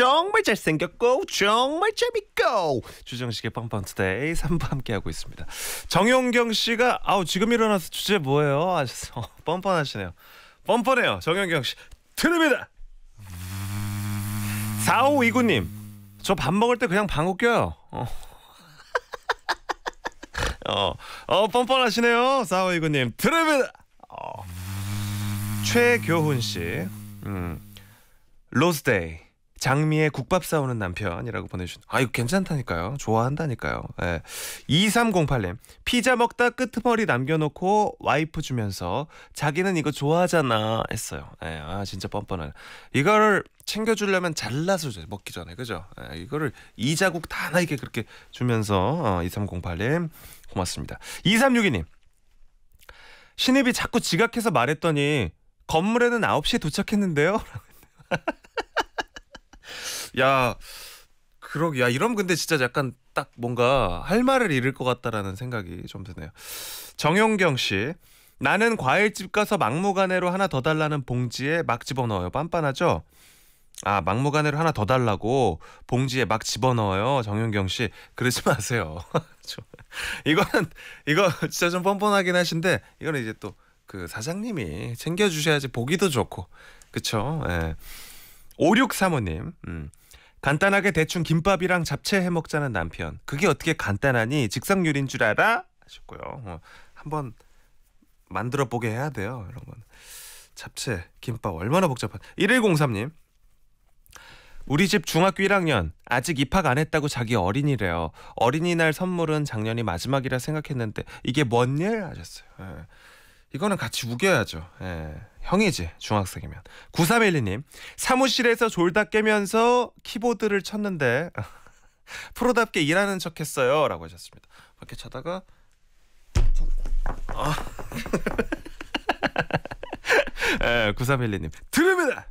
정말 잘생겼고 정말 재밌고 주정식의 빵빵 투데이 3부 함께하고 있습니다. 정용경 씨가 아우 지금 일어나서 주제 뭐예요? 하셔서 뻔뻔하시네요. 뻔뻔해요. 정용경 씨 틀립니다. 4529님 저 밥 먹을 때 그냥 방구 껴요. 어. 어, 어 뻔뻔하시네요. 4529님 틀립니다. 어. 최교훈 씨 음. 로스데이 장미에 국밥 싸우는 남편이라고 보내주신 아유 괜찮다니까요 좋아한다니까요 예. 2308님 피자 먹다 끄트머리 남겨놓고 와이프 주면서 자기는 이거 좋아하잖아 했어요 예. 아 진짜 뻔뻔한 이거를 챙겨주려면 잘라서 줘 먹기 전에 그죠 예. 이거를 이 자국 다 나에게 그렇게 주면서 어, 2308님 고맙습니다 2362님 신입이 자꾸 지각해서 말했더니 건물에는 9시에 도착했는데요 야 그러게 야 이러면 근데 진짜 약간 딱 뭔가 할 말을 잃을 것 같다라는 생각이 좀 드네요. 정용경 씨. 나는 과일집 가서 막무가내로 하나 더 달라는 봉지에 막 집어넣어요. 빤빤하죠? 아 막무가내로 하나 더 달라고 봉지에 막 집어넣어요 정용경씨 그러지 마세요 이거는 이거 진짜 좀 뻔뻔하긴 하신데 이거는 이제 또 그 사장님이 챙겨주셔야지 보기도 좋고 그쵸 예. 오6사모님 음. 간단하게 대충 김밥이랑 잡채 해 먹자는 남편. 그게 어떻게 간단하니? 직상 요리인 줄 알아? 하셨고요. 어, 한번 만들어 보게 해야 돼요. 이런 건. 잡채, 김밥 얼마나 복잡한. 1103님. 우리 집 중학교 1학년 아직 입학 안 했다고 자기 어린이래요. 어린이날 선물은 작년이 마지막이라 생각했는데 이게 뭔 일? 하셨어요. 예. 이거는 같이 우겨야죠. 예. 형이지 중학생이면 9312님 사무실에서 졸다 깨면서 키보드를 쳤는데 프로답게 일하는 척했어요 라고 하셨습니다 밖에 차다가 아. 에, 9312님 예, 들읍니다